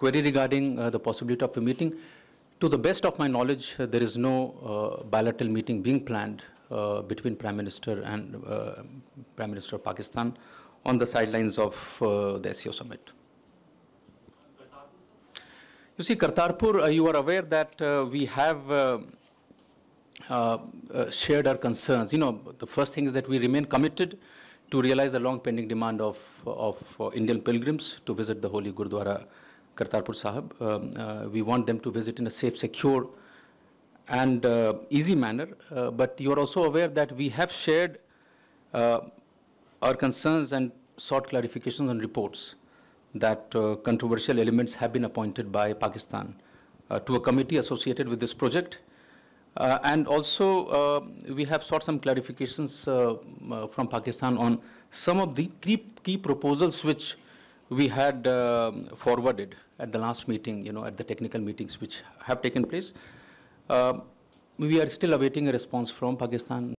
query regarding uh, the possibility of a meeting. To the best of my knowledge, uh, there is no uh, bilateral meeting being planned between Prime Minister and Prime Minister of Pakistan on the sidelines of the SEO summit. You see, Kartarpur, you are aware that we have uh, uh, shared our concerns. You know, the first thing is that we remain committed to realize the long pending demand of, of uh, Indian pilgrims to visit the holy Gurdwara Kartarpur Sahib. Um, uh, we want them to visit in a safe, secure and uh, easy manner. Uh, but you are also aware that we have shared our concerns and sought clarifications and reports that controversial elements have been appointed by Pakistan to a committee associated with this project. Uh, and also, uh, we have sought some clarifications uh, from Pakistan on some of the key, key proposals which we had um, forwarded at the last meeting, you know, at the technical meetings which have taken place. Uh, we are still awaiting a response from Pakistan.